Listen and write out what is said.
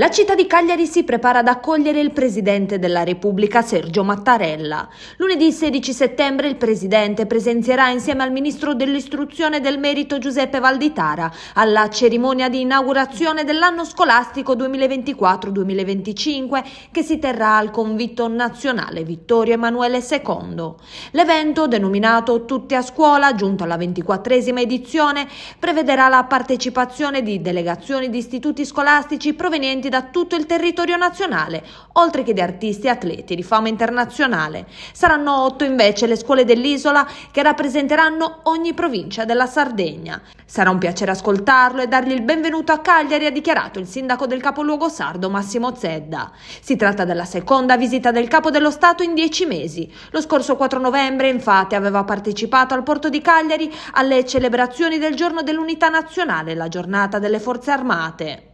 La città di Cagliari si prepara ad accogliere il Presidente della Repubblica Sergio Mattarella. Lunedì 16 settembre il Presidente presenzierà insieme al Ministro dell'Istruzione del Merito Giuseppe Valditara alla cerimonia di inaugurazione dell'anno scolastico 2024-2025 che si terrà al Convitto Nazionale Vittorio Emanuele II. L'evento, denominato Tutti a scuola, giunto alla ventiquattresima edizione, prevederà la partecipazione di delegazioni di istituti scolastici provenienti da tutto il territorio nazionale, oltre che di artisti e atleti di fama internazionale. Saranno otto invece le scuole dell'isola che rappresenteranno ogni provincia della Sardegna. Sarà un piacere ascoltarlo e dargli il benvenuto a Cagliari, ha dichiarato il sindaco del capoluogo sardo Massimo Zedda. Si tratta della seconda visita del capo dello Stato in dieci mesi. Lo scorso 4 novembre, infatti, aveva partecipato al porto di Cagliari alle celebrazioni del Giorno dell'Unità Nazionale, la giornata delle Forze Armate.